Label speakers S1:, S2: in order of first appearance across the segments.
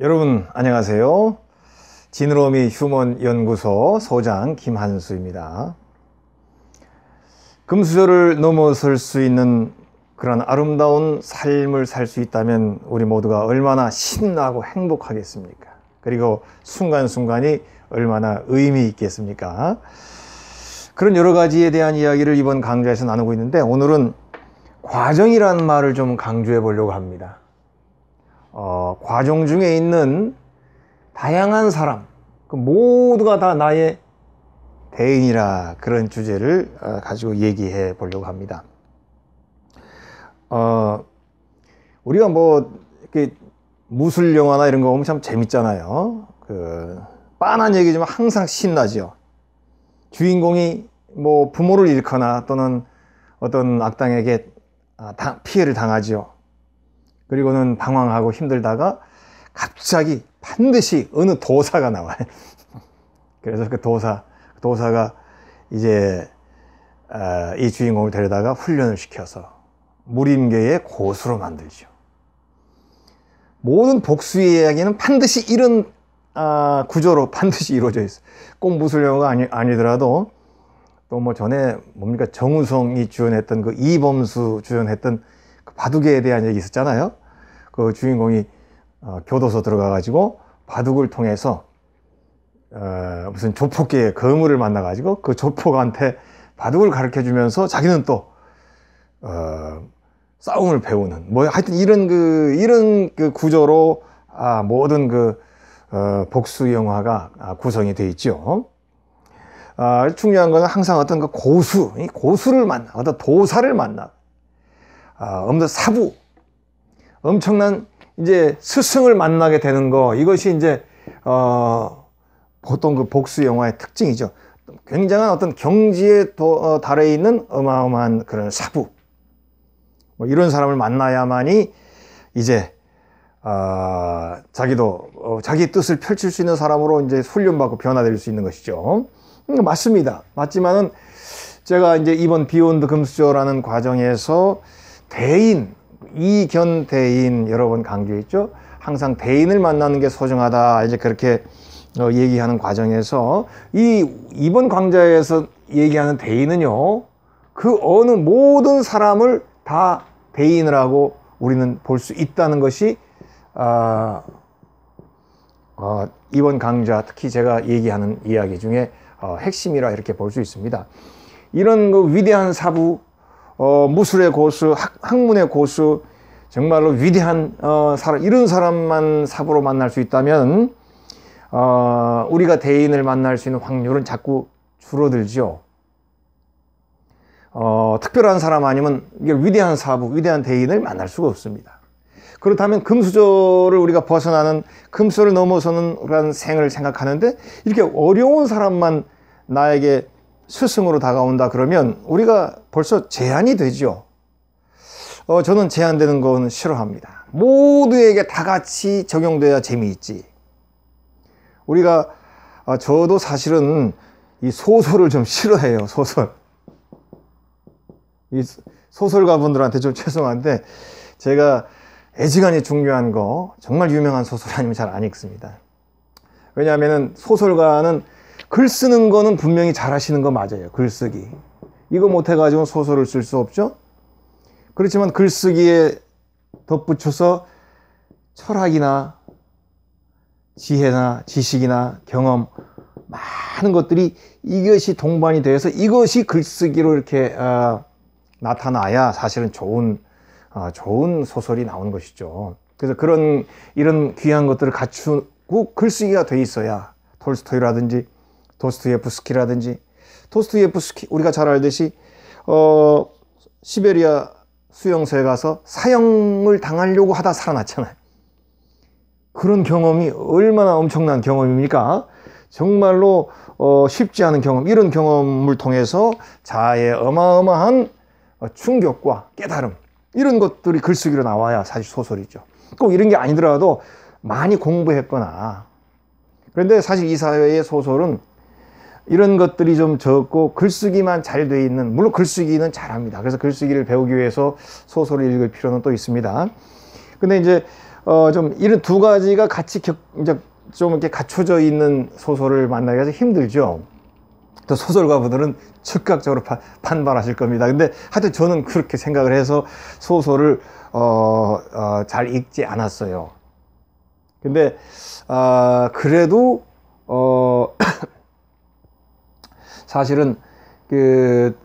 S1: 여러분 안녕하세요. 진로미 휴먼 연구소 소장 김한수입니다. 금수저를 넘어설 수 있는 그런 아름다운 삶을 살 수 있다면 우리 모두가 얼마나 신나고 행복하겠습니까? 그리고 순간순간이 얼마나 의미 있겠습니까? 그런 여러 가지에 대한 이야기를 이번 강좌에서 나누고 있는데 오늘은 과정이라는 말을 좀 강조해 보려고 합니다. 어, 과정 중에 있는 다양한 사람, 그 모두가 다 나의 대인이라 그런 주제를 어, 가지고 얘기해 보려고 합니다. 어, 우리가 뭐 이렇게 무술 영화나 이런 거 보면 참 재밌잖아요. 그 빤한 얘기지만 항상 신나죠. 주인공이 뭐 부모를 잃거나 또는 어떤 악당에게 아, 피해를 당하지요 그리고는 방황하고 힘들다가 갑자기 반드시 어느 도사가 나와요. 그래서 그 도사, 그 도사가 이제 아, 이 주인공을 데려다가 훈련을 시켜서 무림계의 고수로 만들죠. 모든 복수의 이야기는 반드시 이런 아, 구조로 반드시 이루어져 있어요. 꼭 무술 영화가 아니, 아니더라도 또 뭐 전에 뭡니까 정우성이 주연했던 그 이범수 주연했던 그 바둑에 대한 얘기 있었잖아요. 그 주인공이 어, 교도소 들어가가지고 바둑을 통해서 어, 무슨 조폭계의 거물을 만나가지고 그 조폭한테 바둑을 가르쳐 주면서 자기는 또 어, 싸움을 배우는 뭐 하여튼 이런 그 이런 그 구조로 아, 모든 그 어, 복수 영화가 아, 구성이 돼 있죠. 아, 중요한 것은 항상 어떤 그 고수, 고수를 만나, 어떤 도사를 만나, 아, 엄는 사부 엄청난 이제 스승을 만나게 되는 거 이것이 이제 어, 보통 그 복수 영화의 특징이죠. 굉장한 어떤 경지에 도, 어, 달해 있는 어마어마한 그런 사부 뭐 이런 사람을 만나야만이 이제 어, 자기도 어, 자기 뜻을 펼칠 수 있는 사람으로 이제 훈련받고 변화될 수 있는 것이죠. 음, 맞습니다. 맞지만은 제가 이제 이번 비욘드 금수저라는 과정에서 대인, 이견대인 여러 번 강조했죠. 항상 대인을 만나는 게 소중하다. 이제 그렇게 어, 얘기하는 과정에서 이 이번 강좌에서 얘기하는 대인은요. 그 어느 모든 사람을 다 대인이라고 우리는 볼 수 있다는 것이 아, 어, 이번 강좌 특히 제가 얘기하는 이야기 중에 어, 핵심이라 이렇게 볼 수 있습니다. 이런 그 위대한 사부 어, 무술의 고수, 학, 문의 고수, 정말로 위대한 어, 사람, 이런 사람만 사부로 만날 수 있다면 어, 우리가 대인을 만날 수 있는 확률은 자꾸 줄어들죠. 어, 특별한 사람 아니면 위대한 사부, 위대한 대인을 만날 수가 없습니다. 그렇다면 금수저를 우리가 벗어나는 금수를 넘어서는 그런 생을 생각하는데 이렇게 어려운 사람만 나에게 스승으로 다가온다 그러면 우리가 벌써 제한이 되죠. 어, 저는 제한되는 건 싫어합니다. 모두에게 다 같이 적용돼야 재미있지. 우리가 아, 저도 사실은 이 소설을 좀 싫어해요. 소설. 이 소설가분들한테 좀 죄송한데 제가 애지간히 중요한 거 정말 유명한 소설 아니면 잘 안 읽습니다. 왜냐하면 소설가는 글 쓰는 거는 분명히 잘하시는 거 맞아요. 글쓰기. 이거 못해가지고 소설을 쓸 수 없죠? 그렇지만 글쓰기에 덧붙여서 철학이나 지혜나 지식이나 경험, 많은 것들이 이것이 동반이 돼서 이것이 글쓰기로 이렇게 어, 나타나야 사실은 좋은, 어, 좋은 소설이 나오는 것이죠. 그래서 그런, 이런 귀한 것들을 갖추고 글쓰기가 돼 있어야 톨스토이라든지 도스토예프스키라든지 도스토예프스키 우리가 잘 알듯이 어, 시베리아 수용소에 가서 사형을 당하려고 하다 살아났잖아요. 그런 경험이 얼마나 엄청난 경험입니까? 정말로 어, 쉽지 않은 경험, 이런 경험을 통해서 자아의 어마어마한 충격과 깨달음 이런 것들이 글쓰기로 나와야 사실 소설이죠. 꼭 이런 게 아니더라도 많이 공부했거나 그런데 사실 이 사회의 소설은 이런 것들이 좀 적고 글쓰기만 잘 돼 있는 물론 글쓰기는 잘합니다. 그래서 글쓰기를 배우기 위해서 소설을 읽을 필요는 또 있습니다. 근데 이제 어 좀 이런 두 가지가 같이 격, 이제 좀 이렇게 갖춰져 있는 소설을 만나기가 힘들죠. 또 소설가분들은 즉각적으로 파, 판단하실 겁니다. 근데 하여튼 저는 그렇게 생각을 해서 소설을 어, 어, 잘 읽지 않았어요. 근데 아 그래도 어 사실은 그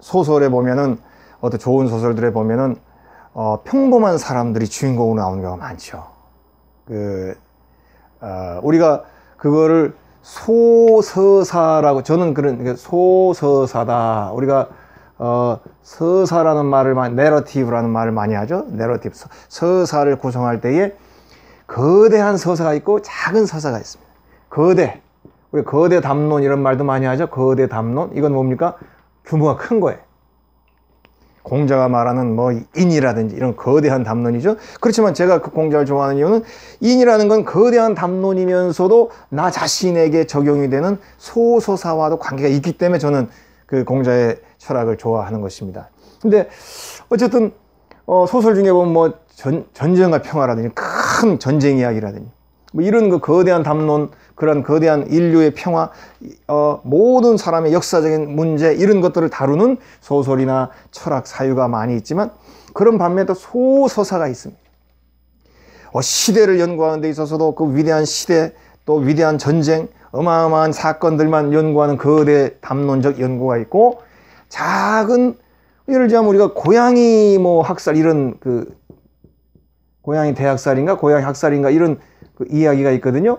S1: 소설에 보면은 어떤 좋은 소설들에 보면은 어, 평범한 사람들이 주인공으로 나오는 경우가 많죠. 그 어, 우리가 그거를 소서사라고 저는 그런 그 소서사다 우리가 어, 서사라는 말을 많이 내러티브라는 말을 많이 하죠. 내러티브 서사를 구성할 때에 거대한 서사가 있고 작은 서사가 있습니다. 거대 우리 거대 담론 이런 말도 많이 하죠. 거대 담론. 이건 뭡니까? 규모가 큰 거예요. 공자가 말하는 뭐 인이라든지 이런 거대한 담론이죠. 그렇지만 제가 그 공자를 좋아하는 이유는 인이라는 건 거대한 담론이면서도 나 자신에게 적용이 되는 소소사와도 관계가 있기 때문에 저는 그 공자의 철학을 좋아하는 것입니다. 근데 어쨌든 어 소설 중에 보면 뭐 전, 전쟁과 평화라든지 큰 전쟁 이야기라든지 뭐 이런 그 거대한 담론 그런 거대한 인류의 평화 어, 모든 사람의 역사적인 문제 이런 것들을 다루는 소설이나 철학 사유가 많이 있지만 그런 반면에 또 소서사가 있습니다. 어, 시대를 연구하는 데 있어서도 그 위대한 시대 또 위대한 전쟁 어마어마한 사건들만 연구하는 거대 담론적 연구가 있고 작은 예를 들자면 우리가 고양이 뭐 학살 이런 그 고양이 대학살인가 고양이 학살인가 이런 그 이야기가 있거든요.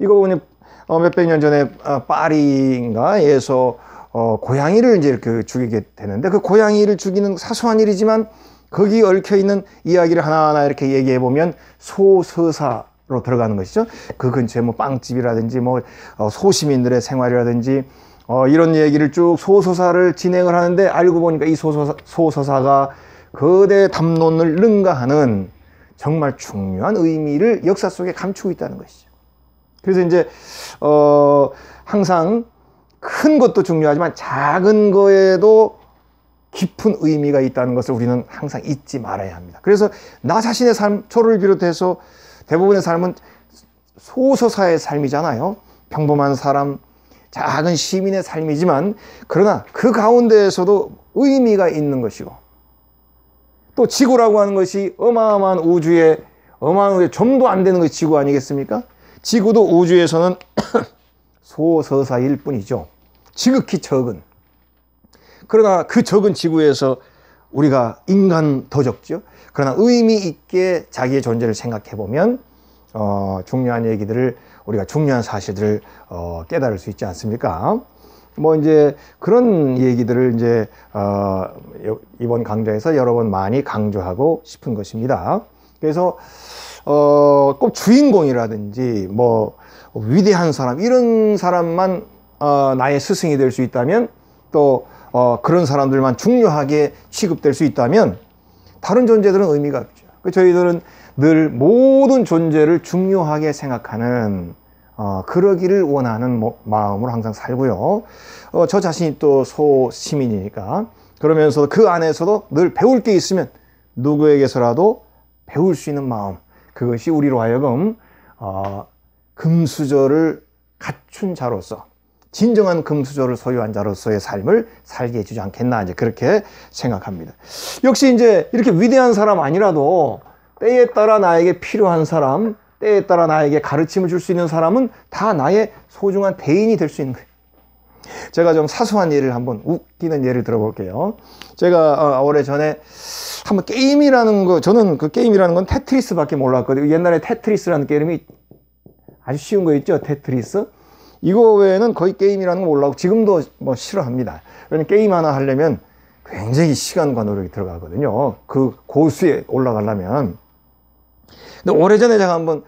S1: 이거 보니 어, 몇백 년 전에 어, 아, 파리인가에서 어, 고양이를 이제 이렇게 죽이게 되는데 그 고양이를 죽이는 사소한 일이지만 거기 얽혀 있는 이야기를 하나하나 이렇게 얘기해 보면 소서사로 들어가는 것이죠. 그 근처에 뭐 빵집이라든지 뭐 어, 소시민들의 생활이라든지 어, 이런 얘기를 쭉 소서사를 진행을 하는데 알고 보니까 이 소서사, 소서사가 거대 담론을 능가하는 정말 중요한 의미를 역사 속에 감추고 있다는 것이죠. 그래서 이제 어 항상 큰 것도 중요하지만 작은 거에도 깊은 의미가 있다는 것을 우리는 항상 잊지 말아야 합니다. 그래서 나 자신의 삶, 저를 비롯해서 대부분의 삶은 소소사의 삶이잖아요. 평범한 사람, 작은 시민의 삶이지만 그러나 그 가운데에서도 의미가 있는 것이고 또 지구라고 하는 것이 어마어마한 우주의 어마어마한 우주에 점도 안 되는 것이 지구 아니겠습니까? 지구도 우주에서는 소서사일 뿐이죠. 지극히 적은. 그러나 그 적은 지구에서 우리가 인간 더 적죠. 그러나 의미 있게 자기의 존재를 생각해 보면 어, 중요한 얘기들을 우리가 중요한 사실들을 어, 깨달을 수 있지 않습니까? 뭐 이제 그런 얘기들을 이제 어, 이번 강좌에서 여러 번 많이 강조하고 싶은 것입니다. 그래서 어, 꼭 주인공이라든지 뭐 위대한 사람 이런 사람만 어, 나의 스승이 될 수 있다면 또 어, 그런 사람들만 중요하게 취급될 수 있다면 다른 존재들은 의미가 없죠. 그 저희들은 늘 모든 존재를 중요하게 생각하는 어, 그러기를 원하는 마음으로 항상 살고요. 어, 저 자신이 또 소시민이니까 그러면서 그 안에서도 늘 배울 게 있으면 누구에게서라도 배울 수 있는 마음 그것이 우리로 하여금 어, 금수저를 갖춘 자로서 진정한 금수저를 소유한 자로서의 삶을 살게 해주지 않겠나 이제 그렇게 생각합니다. 역시 이제 이렇게 위대한 사람 아니라도 때에 따라 나에게 필요한 사람 때에 따라 나에게 가르침을 줄 수 있는 사람은 다 나의 소중한 대인이 될 수 있는 거예요. 제가 좀 사소한 예를 한번 웃기는 예를 들어볼게요. 제가 오래전에 어, 한번 게임이라는 거 저는 그 게임이라는 건 테트리스밖에 몰랐거든요. 옛날에 테트리스라는 게임이 아주 쉬운 거 있죠. 테트리스. 이거 외에는 거의 게임이라는 거 몰라고 지금도 뭐 싫어합니다. 왜냐면 게임 하나 하려면 굉장히 시간과 노력이 들어가거든요. 그 고수에 올라가려면. 근데 오래전에 제가 한번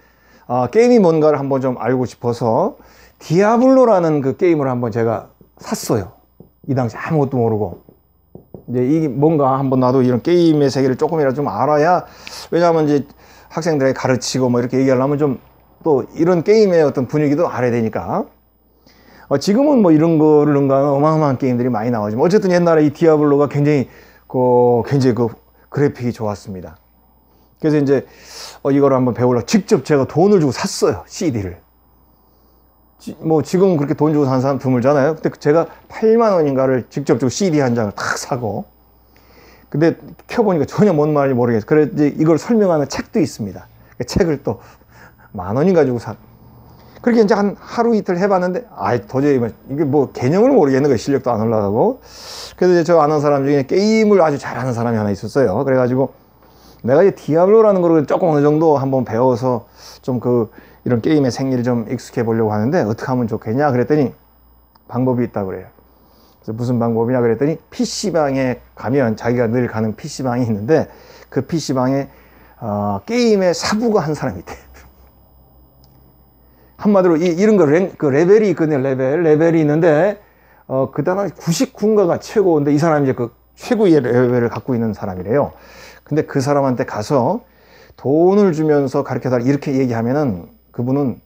S1: 아, 게임이 뭔가를 한번 좀 알고 싶어서 디아블로라는 그 게임을 한번 제가 샀어요. 이 당시 아무것도 모르고. 이제 이 뭔가 한번 나도 이런 게임의 세계를 조금이라도 좀 알아야 왜냐하면 이제 학생들에게 가르치고 뭐 이렇게 얘기하려면 좀 또 이런 게임의 어떤 분위기도 알아야 되니까 어, 지금은 뭐 이런 거를 응가하는 어마어마한 게임들이 많이 나오지만 어쨌든 옛날에 이 디아블로가 굉장히 그 굉장히 그 그래픽이 좋았습니다. 그래서 이제 어, 이걸 한번 배우려 직접 제가 돈을 주고 샀어요. CD를. 지, 뭐 지금은 그렇게 돈 주고 산 사람 드물잖아요. 근데 그 제가 8만 원인가를 직접 주고 CD 한 장을 탁 사고 근데 켜보니까 전혀 뭔 말인지 모르겠어 그래서 이걸 설명하는 책도 있습니다. 그 책을 또 만 원인 가지고 산 그렇게 이제 한 하루 이틀 해봤는데, 아 도저히 뭐 이게 뭐 개념을 모르겠는 거예요. 실력도 안 올라가고. 그래서 이제 저 아는 사람 중에 게임을 아주 잘하는 사람이 하나 있었어요. 그래가지고 내가 이제 디아블로라는 거를 조금 어느 정도 한번 배워서 좀 그 이런 게임의 생리를 좀 익숙해 보려고 하는데 어떻게 하면 좋겠냐 그랬더니 방법이 있다 그래요. 그래서 무슨 방법이냐 그랬더니 PC방에 가면 자기가 늘 가는 PC방이 있는데 그 PC방에 어, 게임의 사부가 한 사람이 있대. 한마디로 이, 이런 거 레, 그 레벨이 있거든요. 레벨. 레벨이 있는데 어, 그 당시 99인가가 최고인데 이 사람이 이제 그 최고의 레벨을 갖고 있는 사람이래요. 근데 그 사람한테 가서 돈을 주면서 가르쳐 달라 이렇게 얘기하면은 그분은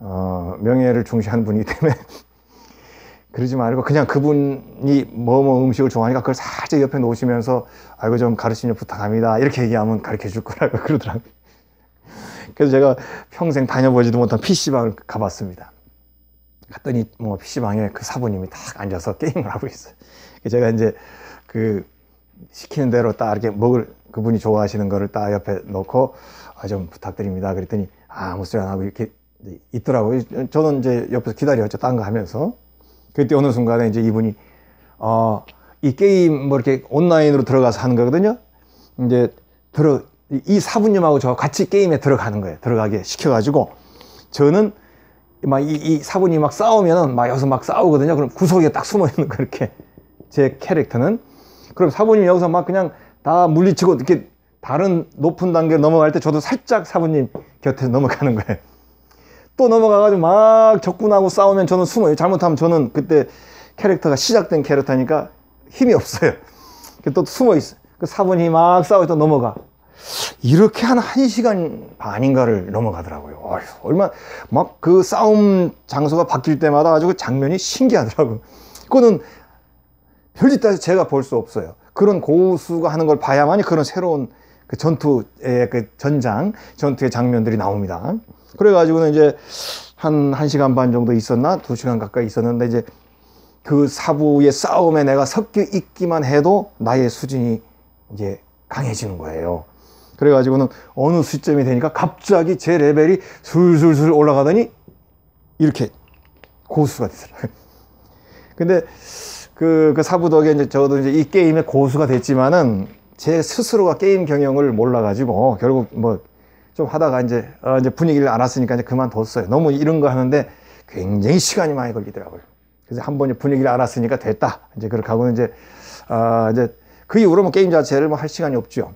S1: 어, 명예를 중시하는 분이기 때문에 그러지 말고 그냥 그분이 뭐뭐 음식을 좋아하니까 그걸 살짝 옆에 놓으시면서 아이고 좀 가르치면 부탁합니다 이렇게 얘기하면 가르쳐 줄 거라고 그러더라고요. 그래서 제가 평생 다녀보지도 못한 PC방을 가봤습니다. 갔더니 뭐 PC방에 그 사부님이 딱 앉아서 게임을 하고 있어요. 제가 이제 그 시키는 대로 딱 이렇게 먹을 그분이 좋아하시는 거를 딱 옆에 놓고 아, 좀 부탁드립니다. 그랬더니 아무 소리 안 하고 이렇게 있더라고요. 저는 이제 옆에서 기다렸죠. 딴 거 하면서. 그때 어느 순간에 이제 이분이 어, 이 게임 뭐 이렇게 온라인으로 들어가서 하는 거거든요. 이제 들어 이 사부님하고 저 같이 게임에 들어가는 거예요. 들어가게 시켜가지고 저는 막이 이 사부님 막 싸우면은 막 여기서 막 싸우거든요. 그럼 구석에 딱 숨어 있는 거 이렇게 제 캐릭터는 그럼 사부님 여기서 막 그냥 다 물리치고 이렇게 다른 높은 단계 로 넘어갈 때 저도 살짝 사부님 곁에 넘어가는 거예요. 또 넘어가가지고 막 적군하고 싸우면 저는 숨어요. 잘못하면 저는 그때 캐릭터가 시작된 캐릭터니까 힘이 없어요. 또 숨어 있어. 그사부님막 싸우다 넘어가. 이렇게 한 1시간 반인가를 넘어가더라고요. 어휴, 얼마 막 그 싸움 장소가 바뀔 때마다 아주 그 장면이 신기하더라고요. 그거는 별짓 따서 제가 볼 수 없어요. 그런 고수가 하는 걸 봐야만이 그런 새로운 그 전투의 그 전장, 전투의 장면들이 나옵니다. 그래가지고는 이제 한, 한 시간 반 정도 있었나? 두 시간 가까이 있었는데 이제 그 사부의 싸움에 내가 섞여 있기만 해도 나의 수준이 이제 강해지는 거예요. 그래가지고는 어느 시점이 되니까 갑자기 제 레벨이 술술술 올라가더니 이렇게 고수가 됐어요 근데 그, 그 사부 덕에 이제 저도 이제 이 게임의 고수가 됐지만은 제 스스로가 게임 경영을 몰라가지고 결국 뭐 좀 하다가 이제, 어, 이제 분위기를 알았으니까 이제 그만뒀어요. 너무 이런 거 하는데 굉장히 시간이 많이 걸리더라고요. 그래서 한번 분위기를 알았으니까 됐다. 이제 그렇게 하고는 이제, 아, 이제 그 이후로 뭐 게임 자체를 뭐할 시간이 없죠.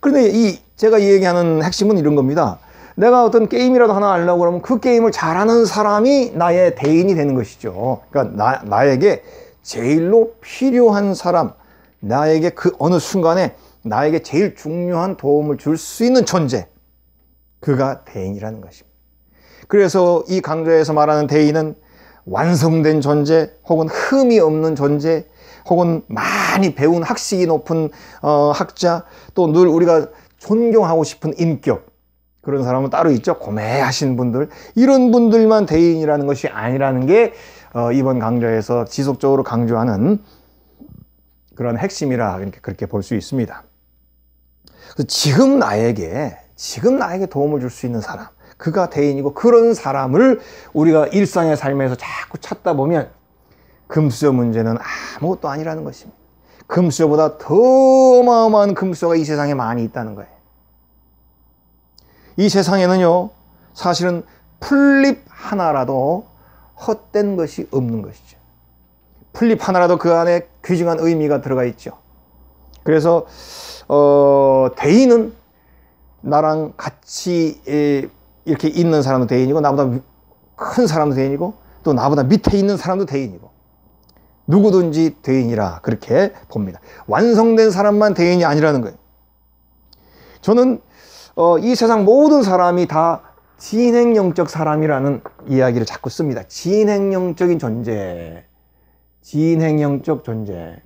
S1: 그런데 이, 제가 이 얘기하는 핵심은 이런 겁니다. 내가 어떤 게임이라도 하나 알려고 그러면 그 게임을 잘하는 사람이 나의 대인이 되는 것이죠. 그러니까 나, 나에게 제일로 필요한 사람, 나에게 그 어느 순간에 나에게 제일 중요한 도움을 줄 수 있는 존재, 그가 대인이라는 것입니다. 그래서 이 강좌에서 말하는 대인은 완성된 존재, 혹은 흠이 없는 존재, 혹은 많이 배운 학식이 높은 어, 학자, 또 늘 우리가 존경하고 싶은 인격, 그런 사람은 따로 있죠. 고매하신 분들. 이런 분들만 대인이라는 것이 아니라는 게 어, 이번 강좌에서 지속적으로 강조하는 그런 핵심이라 그렇게 볼 수 있습니다. 지금 나에게 지금 나에게 도움을 줄 수 있는 사람, 그가 대인이고 그런 사람을 우리가 일상의 삶에서 자꾸 찾다 보면 금수저 문제는 아무것도 아니라는 것입니다. 금수저보다 더 어마어마한 금수저가 이 세상에 많이 있다는 거예요. 이 세상에는요, 사실은 풀립 하나라도 헛된 것이 없는 것이죠. 풀립 하나라도 그 안에 귀중한 의미가 들어가 있죠. 그래서 어, 대인은 나랑 같이 이렇게 있는 사람도 대인이고 나보다 큰 사람도 대인이고 또 나보다 밑에 있는 사람도 대인이고 누구든지 대인이라 그렇게 봅니다. 완성된 사람만 대인이 아니라는 거예요. 저는 어, 이 세상 모든 사람이 다 진행형적 사람이라는 이야기를 자꾸 씁니다. 진행형적인 존재. 진행형적 존재.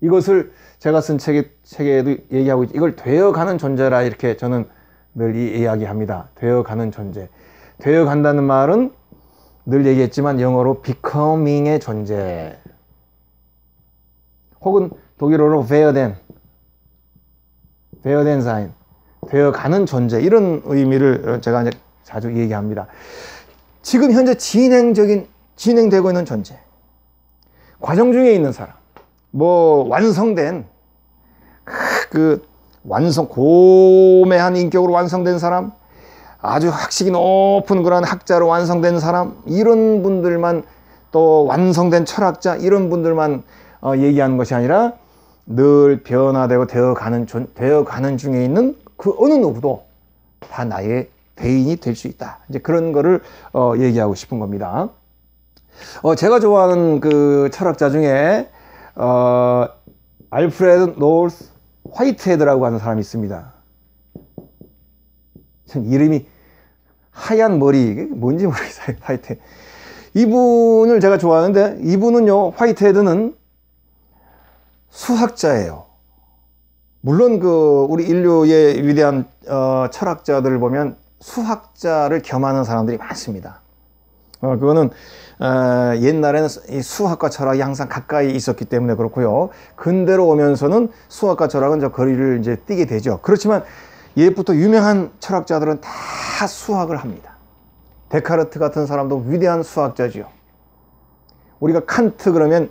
S1: 이것을 제가 쓴 책에, 책에도 얘기하고 있죠. 이걸 되어가는 존재라 이렇게 저는 늘 이 이야기합니다. 되어가는 존재. 되어간다는 말은 늘 얘기했지만 영어로 becoming의 존재. 혹은 독일어로 w h e r 되어된 사인, 되어가는 존재 이런 의미를 제가 이제 자주 얘기합니다. 지금 현재 진행적인 진행되고 있는 존재, 과정 중에 있는 사람, 뭐 완성된 그 완성 고매한 인격으로 완성된 사람, 아주 학식이 높은 그런 학자로 완성된 사람 이런 분들만 또 완성된 철학자 이런 분들만 어, 얘기하는 것이 아니라 늘 변화되고 되어가는, 되어가는 중에 있는 그 어느 누구도 다 나의 대인이 될 수 있다. 이제 그런 거를 어, 얘기하고 싶은 겁니다. 어, 제가 좋아하는 그 철학자 중에 어, 알프레드 노스 화이트헤드라고 하는 사람이 있습니다. 이름이 하얀 머리 뭔지 모르겠어요. 화이트. 이분을 제가 좋아하는데 이분은요 화이트헤드는 수학자예요. 물론 그 우리 인류의 위대한 어, 철학자들을 보면 수학자를 겸하는 사람들이 많습니다. 어, 그거는 어, 옛날에는 수학과 철학이 항상 가까이 있었기 때문에 그렇고요. 근대로 오면서는 수학과 철학은 저 거리를 이제 뛰게 되죠. 그렇지만 옛부터 유명한 철학자들은 다 수학을 합니다. 데카르트 같은 사람도 위대한 수학자죠 우리가 칸트 그러면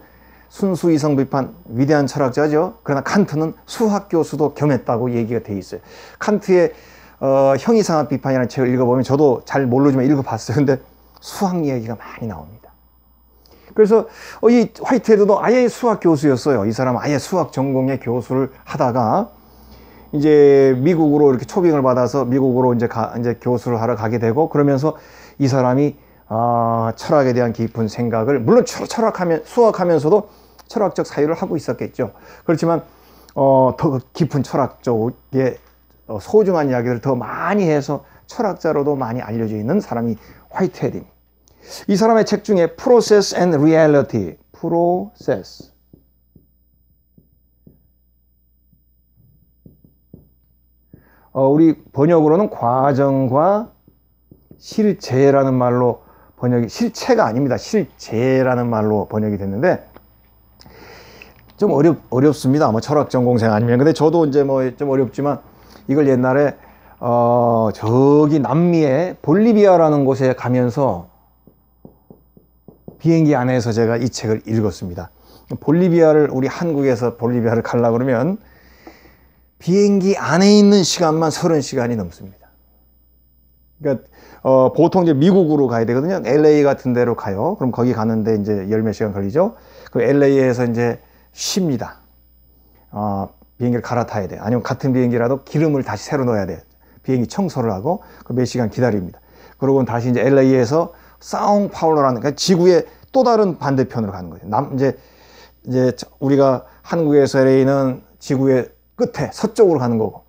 S1: 순수 이성 비판 위대한 철학자죠. 그러나 칸트는 수학 교수도 겸했다고 얘기가 돼 있어요. 칸트의 어, 형이상학 비판이라는 책을 읽어보면 저도 잘 모르지만 읽어봤어요. 근데 수학 이야기가 많이 나옵니다. 그래서 어, 이 화이트헤드도 아예 수학 교수였어요. 이 사람 아예 수학 전공의 교수를 하다가 이제 미국으로 이렇게 초빙을 받아서 미국으로 이제 가, 이제 교수를 하러 가게 되고 그러면서 이 사람이 아, 철학에 대한 깊은 생각을 물론 철학하면 수학하면서도 철학적 사유를 하고 있었겠죠. 그렇지만 어, 더 깊은 철학 쪽에 어, 소중한 이야기를 더 많이 해서 철학자로도 많이 알려져 있는 사람이 화이트헤딩입니다이 사람의 책 중에 Process and Reality, Process. 어, 우리 번역으로는 과정과 실제라는 말로 번역이 실체가 아닙니다. 실제라는 말로 번역이 됐는데 좀 어렵, 어렵습니다. 아마 철학 전공생 아니면. 근데 저도 이제 뭐 좀 어렵지만 이걸 옛날에 어, 저기 남미에 볼리비아라는 곳에 가면서 비행기 안에서 제가 이 책을 읽었습니다. 볼리비아를 우리 한국에서 볼리비아를 가려 그러면 비행기 안에 있는 시간만 30시간이 넘습니다. 그러니까 어, 보통 이제 미국으로 가야 되거든요. LA 같은 데로 가요. 그럼 거기 가는데 이제 열 몇 시간 걸리죠. 그 LA에서 이제 쉽니다. 어, 비행기를 갈아타야 돼. 아니면 같은 비행기라도 기름을 다시 새로 넣어야 돼. 비행기 청소를 하고 그 몇 시간 기다립니다. 그러고 다시 이제 LA에서 사옹파울로라는 그러니까 지구의 또 다른 반대편으로 가는 거죠. 남 이제 이제 우리가 한국에서 LA는 지구의 끝에 서쪽으로 가는 거고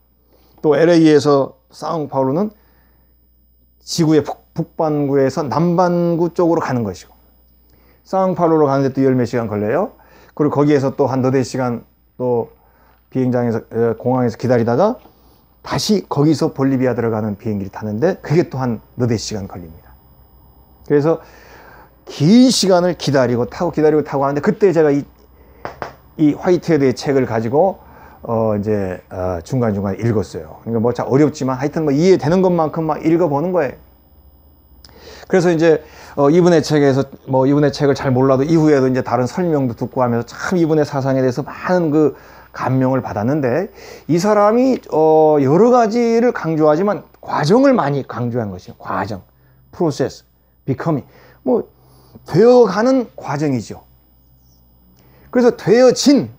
S1: 또 LA에서 사옹파울로는 지구의 북, 반구에서 남반구 쪽으로 가는 것이고 사옹파울로 가는데 또 열 몇 시간 걸려요. 그리고 거기에서 또 한너대 시간 또 비행장에서 공항에서 기다리다가 다시 거기서 볼리비아 들어가는 비행기를 타는데 그게 또 한너대 시간 걸립니다. 그래서 긴 시간을 기다리고 타고 기다리고 타고 하는데 그때 제가 이, 이화이트에 대해 책을 가지고 어 이제 어 중간 중간 읽었어요. 그러니까 뭐 참 어렵지만 하여튼 뭐 이해되는 것만큼 막 읽어보는 거예요. 그래서 이제 어, 이분의 책에서 뭐 이분의 책을 잘 몰라도 이후에도 이제 다른 설명도 듣고 하면서 참 이분의 사상에 대해서 많은 그 감명을 받았는데 이 사람이 어, 여러 가지를 강조하지만 과정을 많이 강조한 것이죠. 과정, 프로세스, becoming 뭐 되어가는 과정이죠. 그래서 되어진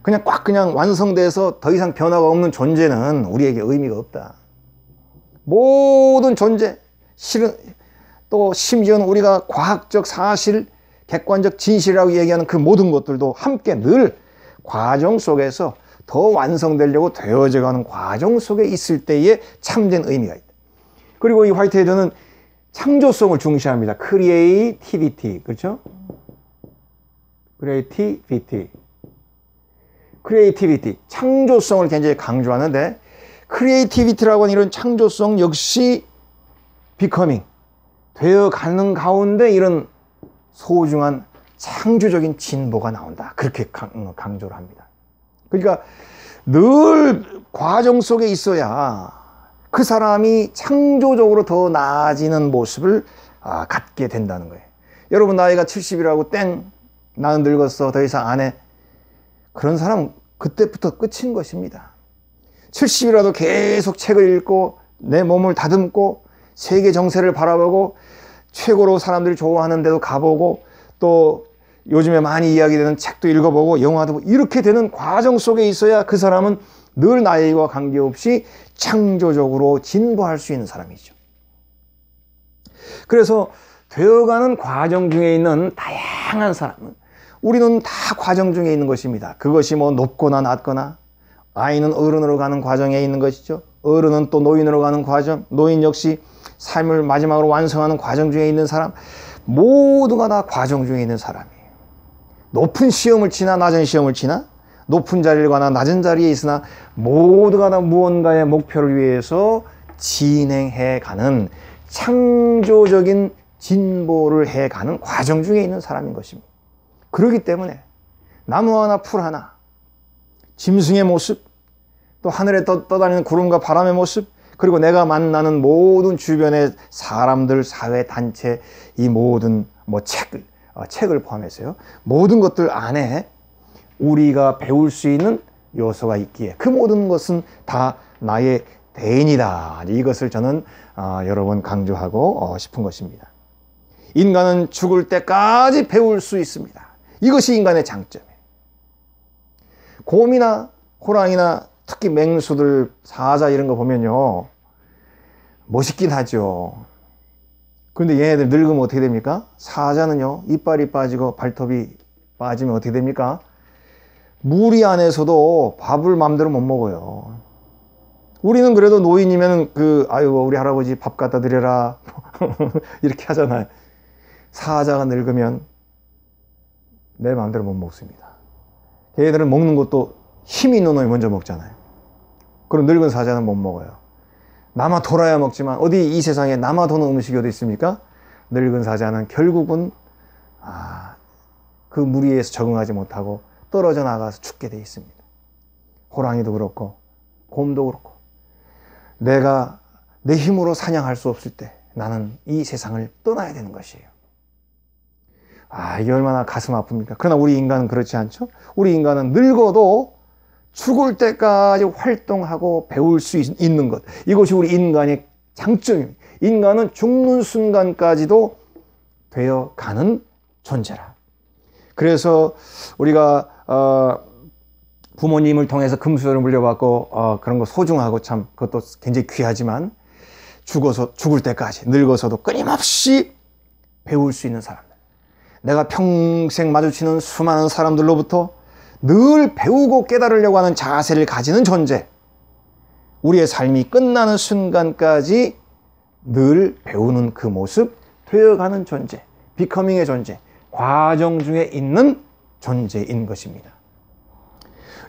S1: 그냥 꽉 그냥 완성돼서 더 이상 변화가 없는 존재는 우리에게 의미가 없다. 모든 존재 실은 또 심지어는 우리가 과학적 사실, 객관적 진실이라고 얘기하는 그 모든 것들도 함께 늘 과정 속에서 더 완성되려고 되어져가는 과정 속에 있을 때에 참된 의미가 있다. 그리고 이 화이트헤드는 창조성을 중시합니다. 크리에이티비티, 그렇죠? 크리에이티비티. 크리에이티비티, 창조성을 굉장히 강조하는데 크리에이티비티라고 하는 이런 창조성 역시 비커밍, 되어가는 가운데 이런 소중한 창조적인 진보가 나온다. 그렇게 어, 강조를 합니다. 그러니까 늘 과정 속에 있어야 그 사람이 창조적으로 더 나아지는 모습을 아, 갖게 된다는 거예요. 여러분 나이가 70이라고 땡 나는 늙었어 더 이상 안 해. 그런 사람 그때부터 끝인 것입니다. 70이라도 계속 책을 읽고 내 몸을 다듬고 세계 정세를 바라보고 최고로 사람들이 좋아하는데도 가보고 또 요즘에 많이 이야기되는 책도 읽어보고 영화도 보고 이렇게 되는 과정 속에 있어야 그 사람은 늘 나이와 관계없이 창조적으로 진보할 수 있는 사람이죠. 그래서 되어가는 과정 중에 있는 다양한 사람은 우리는 다 과정 중에 있는 것입니다. 그것이 뭐 높거나 낮거나 아이는 어른으로 가는 과정에 있는 것이죠. 어른은 또 노인으로 가는 과정, 노인 역시 삶을 마지막으로 완성하는 과정 중에 있는 사람, 모두가 다 과정 중에 있는 사람이에요. 높은 시험을 치나 낮은 시험을 치나 높은 자리를 가나 낮은 자리에 있으나 모두가 다 무언가의 목표를 위해서 진행해 가는 창조적인 진보를 해 가는 과정 중에 있는 사람인 것입니다. 그러기 때문에 나무 하나 풀 하나 짐승의 모습 또 하늘에 떠, 다니는 구름과 바람의 모습, 그리고 내가 만나는 모든 주변의 사람들, 사회, 단체, 이 모든 뭐 책을, 어, 책을 포함해서요. 모든 것들 안에 우리가 배울 수 있는 요소가 있기에 그 모든 것은 다 나의 대인이다. 이것을 저는 어, 여러 번 강조하고 어, 싶은 것입니다. 인간은 죽을 때까지 배울 수 있습니다. 이것이 인간의 장점이에요. 곰이나 호랑이나 특히 맹수들 사자 이런 거 보면요. 멋있긴 하죠. 근데 얘네들 늙으면 어떻게 됩니까? 사자는요, 이빨이 빠지고 발톱이 빠지면 어떻게 됩니까? 물이 안에서도 밥을 마음대로 못 먹어요. 우리는 그래도 노인이면 그, 아유, 우리 할아버지 밥 갖다 드려라. 이렇게 하잖아요. 사자가 늙으면 내 마음대로 못 먹습니다. 얘들은 네 먹는 것도 힘이 있는 놈이 먼저 먹잖아요. 그럼 늙은 사자는 못 먹어요. 남아 돌아야 먹지만 어디 이 세상에 남아 도는 음식이 어디 있습니까? 늙은 사자는 결국은 아, 그 무리에서 적응하지 못하고 떨어져 나가서 죽게 돼 있습니다. 호랑이도 그렇고 곰도 그렇고 내가 내 힘으로 사냥할 수 없을 때 나는 이 세상을 떠나야 되는 것이에요. 아, 이게 얼마나 가슴 아픕니까? 그러나 우리 인간은 그렇지 않죠? 우리 인간은 늙어도 죽을 때까지 활동하고 배울 수 있, 는 것. 이것이 우리 인간의 장점입니다. 인간은 죽는 순간까지도 되어 가는 존재라. 그래서 우리가 어, 부모님을 통해서 금수저를 물려받고 어, 그런 거 소중하고 참 그것도 굉장히 귀하지만 죽어서 죽을 때까지 늙어서도 끊임없이 배울 수 있는 사람. 들 내가 평생 마주치는 수많은 사람들로부터 늘 배우고 깨달으려고 하는 자세를 가지는 존재. 우리의 삶이 끝나는 순간까지 늘 배우는 그 모습, 되어가는 존재, 비커밍의 존재, 과정 중에 있는 존재인 것입니다.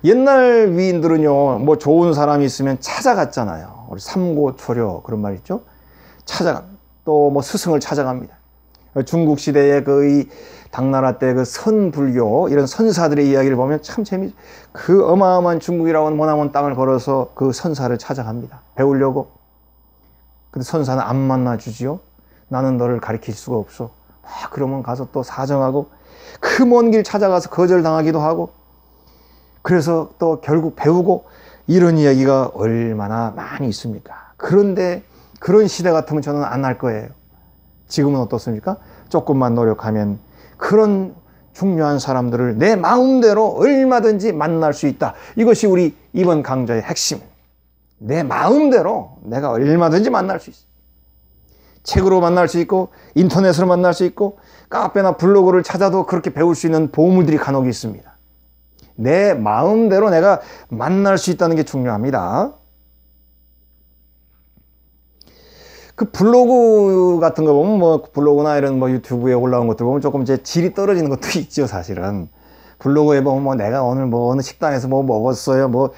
S1: 옛날 위인들은요, 뭐 좋은 사람이 있으면 찾아갔잖아요. 우리 삼고초려 그런 말 있죠? 찾아또뭐 스승을 찾아갑니다. 중국 시대의 그이 당나라 때 그 선불교 이런 선사들의 이야기를 보면 참 재미. 그 어마어마한 중국이라고 모나먼 땅을 걸어서 그 선사를 찾아갑니다. 배우려고. 근데 선사는 안 만나 주지요. 나는 너를 가리킬 수가 없어. 막 그러면 가서 또 사정하고 그 먼 길 찾아가서 거절당하기도 하고. 그래서 또 결국 배우고 이런 이야기가 얼마나 많이 있습니까? 그런데 그런 시대 같으면 저는 안 할 거예요. 지금은 어떻습니까? 조금만 노력하면 그런 중요한 사람들을 내 마음대로 얼마든지 만날 수 있다. 이것이 우리 이번 강좌의 핵심. 내 마음대로 내가 얼마든지 만날 수 있어. 책으로 만날 수 있고, 인터넷으로 만날 수 있고, 카페나 블로그를 찾아도 그렇게 배울 수 있는 보물들이 간혹 있습니다. 내 마음대로 내가 만날 수 있다는 게 중요합니다. 그 블로그 같은 거 보면 뭐 블로그나 이런 뭐 유튜브에 올라온 것들 보면 조금 제 질이 떨어지는 것도 있죠 사실은 블로그에 보면 뭐 내가 오늘 뭐 어느 식당에서 뭐 먹었어요 뭐뭐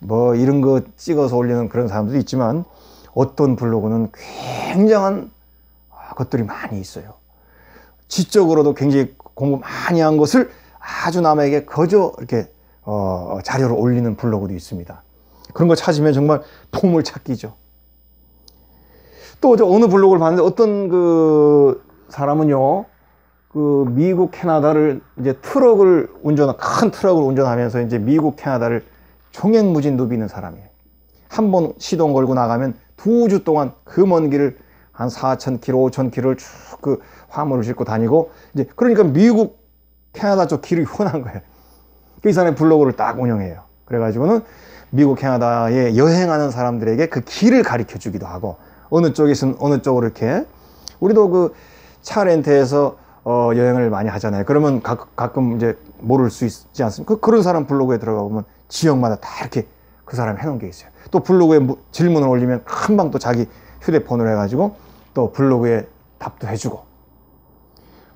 S1: 뭐 이런 거 찍어서 올리는 그런 사람들도 있지만 어떤 블로그는 굉장한 아, 것들이 많이 있어요 지적으로도 굉장히 공부 많이 한 것을 아주 남에게 거저 이렇게 어, 자료를 올리는 블로그도 있습니다 그런 거 찾으면 정말 보물 찾기죠 또 어느 블로그를 봤는데 어떤 그 사람은요, 그 미국 캐나다를 이제 트럭을 운전 큰 트럭을 운전하면서 이제 미국 캐나다를 종횡무진 누비는 사람이에요. 한 번 시동 걸고 나가면 두 주 동안 그 먼 길을 한 4천 킬로, 5천 킬로를 쭉 그 화물을 싣고 다니고 이제 그러니까 미국 캐나다 쪽 길이 훤한 거예요. 그 이사람의 블로그를 딱 운영해요. 그래가지고는 미국 캐나다에 여행하는 사람들에게 그 길을 가르쳐 주기도 하고 어느 쪽에선 어느 쪽으로 이렇게 우리도 그 차 렌트에서 어, 여행을 많이 하잖아요. 그러면 가, 끔 이제 모를 수 있지 않습니까? 그, 그런 사람 블로그에 들어가 보면 지역마다 다 이렇게 그사람 해놓은 게 있어요. 또 블로그에 무, 질문을 올리면 한방 또 자기 휴대폰으로 해가지고 또 블로그에 답도 해주고.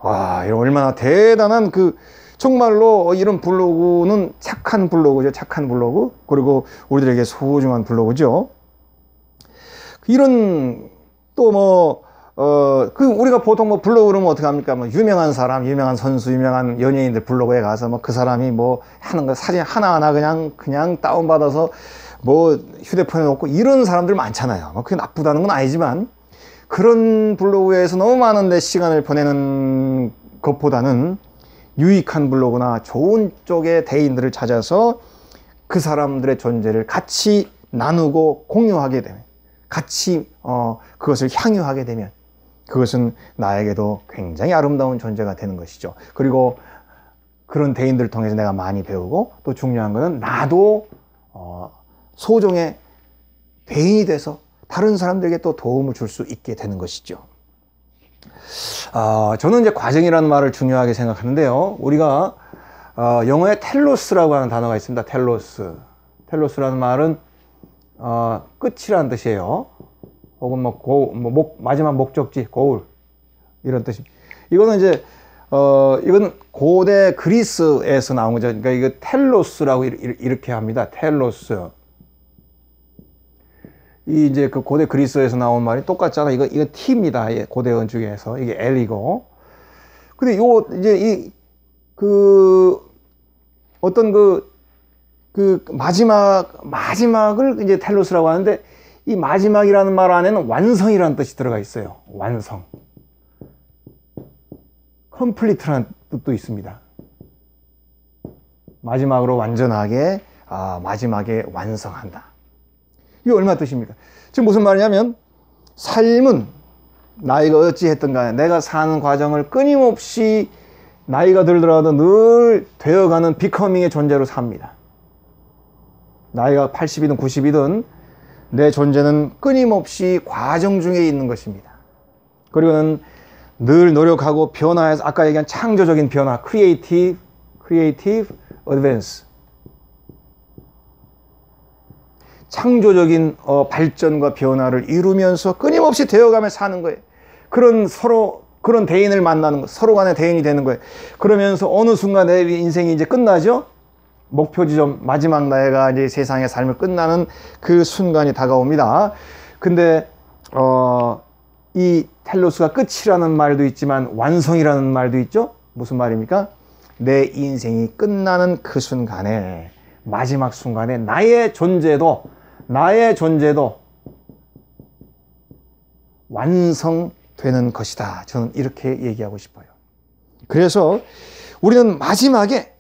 S1: 와, 이런 얼마나 대단한 그 정말로 이런 블로그는 착한 블로그죠. 착한 블로그. 그리고 우리들에게 소중한 블로그죠. 이런 또 뭐, 어, 그, 우리가 보통 뭐 블로그 그러면 어떻게 합니까? 뭐, 유명한 사람, 유명한 선수, 유명한 연예인들 블로그에 가서 뭐 그 사람이 뭐 하는 거 사진 하나하나 그냥, 그냥 다운받아서 뭐 휴대폰에 놓고 이런 사람들 많잖아요. 뭐 그게 나쁘다는 건 아니지만 그런 블로그에서 너무 많은 데 시간을 보내는 것보다는 유익한 블로그나 좋은 쪽의 대인들을 찾아서 그 사람들의 존재를 같이 나누고 공유하게 되는 같이 어, 그것을 향유하게 되면 그것은 나에게도 굉장히 아름다운 존재가 되는 것이죠. 그리고 그런 대인들을 통해서 내가 많이 배우고 또 중요한 것은 나도 어, 소종의 대인이 돼서 다른 사람들에게 또 도움을 줄 수 있게 되는 것이죠. 어, 저는 이제 과정이라는 말을 중요하게 생각하는데요. 우리가 어, 영어에 텔로스라고 하는 단어가 있습니다. 텔로스. 텔로스라는 말은 어, 끝이라는 뜻이에요. 혹은 뭐, 고, 뭐 목, 마지막 목적지, 고울. 이런 뜻입니다. 이거는 이제, 어, 이건 고대 그리스에서 나온 거죠. 그러니까 이거 텔로스라고 이렇게 합니다. 텔로스. 이 이제 그 고대 그리스에서 나온 말이 똑같잖아. 이거, 이거 T입니다. 고대 원중에서 이게 L이고. 근데 요, 이제 이, 그, 어떤 그그 마지막 마지막을 이제 텔로스라고 하는데 이 마지막이라는 말 안에는 완성이라는 뜻이 들어가 있어요. 완성. 컴플리트라는 뜻도 있습니다. 마지막으로 완전하게 아, 마지막에 완성한다. 이게 얼마 뜻입니까? 지금 무슨 말이냐면 삶은 나이가 어찌했던가 내가 사는 과정을 끊임없이 나이가 들더라도 늘 되어가는 비커밍의 존재로 삽니다. 나이가 80이든 90이든 내 존재는 끊임없이 과정 중에 있는 것입니다. 그리고는 늘 노력하고 변화해서 아까 얘기한 창조적인 변화, creative, creative advance. 창조적인 어, 발전과 변화를 이루면서 끊임없이 되어가며 사는 거예요. 그런 서로 그런 대인을 만나는 거, 예요 서로 간의 대인이 되는 거예요. 그러면서 어느 순간 내 인생이 이제 끝나죠? 목표 지점 마지막 나이가 이제 세상의 삶을 끝나는 그 순간이 다가옵니다. 근데 어, 이 텔로스가 끝이라는 말도 있지만 완성이라는 말도 있죠. 무슨 말입니까? 내 인생이 끝나는 그 순간에 마지막 순간에 나의 존재도 나의 존재도 완성되는 것이다. 저는 이렇게 얘기하고 싶어요. 그래서 우리는 마지막에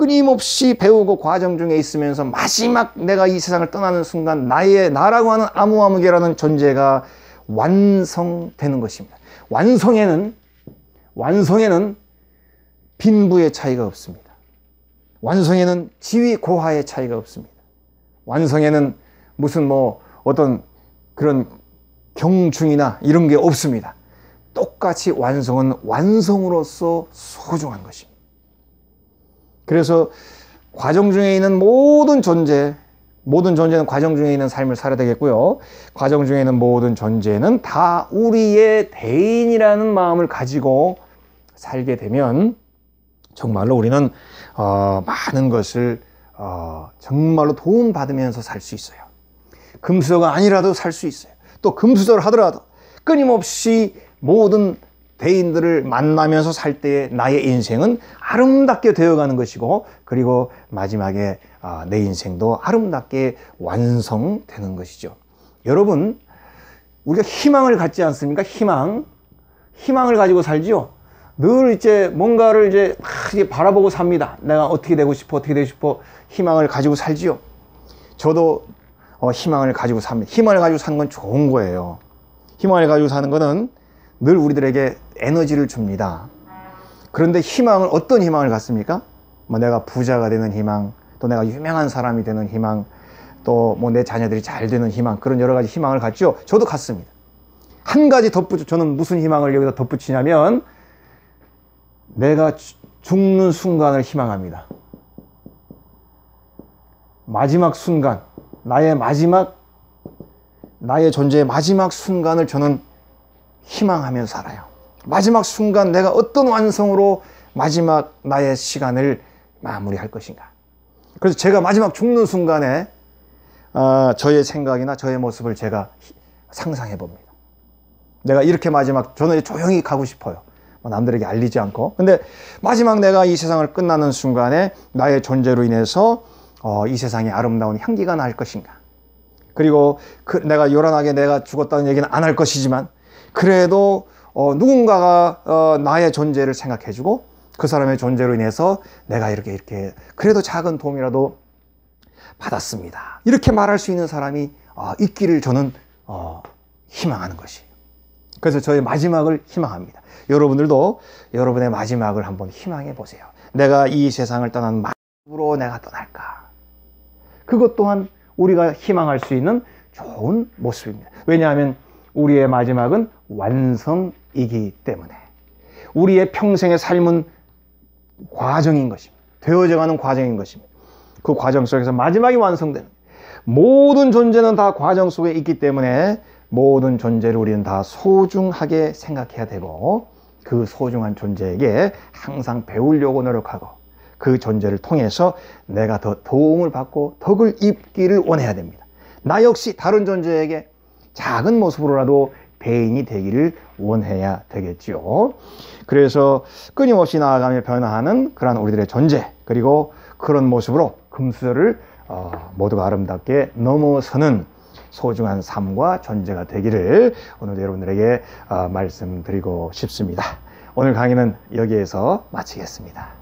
S1: 끊임없이 배우고 과정 중에 있으면서 마지막 내가 이 세상을 떠나는 순간 나의 나라고 하는 아무아무개라는 존재가 완성되는 것입니다. 완성에는 완성에는 빈부의 차이가 없습니다. 완성에는 지위 고하의 차이가 없습니다. 완성에는 무슨 뭐 어떤 그런 경중이나 이런 게 없습니다. 똑같이 완성은 완성으로서 소중한 것입니다. 그래서 과정 중에 있는 모든 존재, 모든 존재는 과정 중에 있는 삶을 살아야 되겠고요. 과정 중에 있는 모든 존재는 다 우리의 대인이라는 마음을 가지고 살게 되면 정말로 우리는 어, 많은 것을 어, 정말로 도움받으면서 살 수 있어요. 금수저가 아니라도 살 수 있어요. 또 금수저를 하더라도 끊임없이 모든 대인들을 만나면서 살 때의 나의 인생은 아름답게 되어가는 것이고 그리고 마지막에 아, 내 인생도 아름답게 완성되는 것이죠. 여러분 우리가 희망을 갖지 않습니까? 희망 희망을 가지고 살지요. 늘 이제 뭔가를 이제 막이 바라보고 삽니다. 내가 어떻게 되고 싶어, 어떻게 되고 싶어 희망을 가지고 살지요. 저도 어, 희망을 가지고 삽니다. 희망을 가지고 사는 건 좋은 거예요. 희망을 가지고 사는 거는 늘 우리들에게 에너지를 줍니다. 그런데 희망은 어떤 희망을 갖습니까? 뭐 내가 부자가 되는 희망, 또 내가 유명한 사람이 되는 희망, 또 뭐 내 자녀들이 잘 되는 희망, 그런 여러 가지 희망을 갖죠. 저도 갖습니다. 한 가지 덧붙여, 저는 무슨 희망을 여기다 덧붙이냐면, 내가 죽는 순간을 희망합니다. 마지막 순간, 나의 마지막, 나의 존재의 마지막 순간을 저는 희망하며 살아요. 마지막 순간 내가 어떤 완성으로 마지막 나의 시간을 마무리할 것인가. 그래서 제가 마지막 죽는 순간에 어, 저의 생각이나 저의 모습을 제가 상상해 봅니다. 내가 이렇게 마지막 저는 조용히 가고 싶어요. 뭐 남들에게 알리지 않고. 근데 마지막 내가 이 세상을 끝나는 순간에 나의 존재로 인해서 어, 이 세상에 아름다운 향기가 날 것인가. 그리고 그, 내가 요란하게 내가 죽었다는 얘기는 안 할 것이지만 그래도 어, 누군가가 어, 나의 존재를 생각해주고 그 사람의 존재로 인해서 내가 이렇게 이렇게 그래도 작은 도움이라도 받았습니다. 이렇게 말할 수 있는 사람이 어, 있기를 저는 어, 희망하는 것이에요. 그래서 저의 마지막을 희망합니다. 여러분들도 여러분의 마지막을 한번 희망해 보세요. 내가 이 세상을 떠난 마지으로 내가 떠날까? 그것 또한 우리가 희망할 수 있는 좋은 모습입니다. 왜냐하면 우리의 마지막은 완성 이기 때문에 우리의 평생의 삶은 과정인 것입니다. 되어져가는 과정인 것입니다. 그 과정 속에서 마지막이 완성되는 모든 존재는 다 과정 속에 있기 때문에 모든 존재를 우리는 다 소중하게 생각해야 되고 그 소중한 존재에게 항상 배우려고 노력하고 그 존재를 통해서 내가 더 도움을 받고 덕을 입기를 원해야 됩니다. 나 역시 다른 존재에게 작은 모습으로라도 배인이 되기를 원해야 되겠죠 그래서 끊임없이 나아가며 변화하는 그러한 우리들의 존재 그리고 그런 모습으로 금수를 저 어, 모두가 아름답게 넘어서는 소중한 삶과 존재가 되기를 오늘 여러분들에게 어, 말씀드리고 싶습니다. 오늘 강의는 여기에서 마치겠습니다.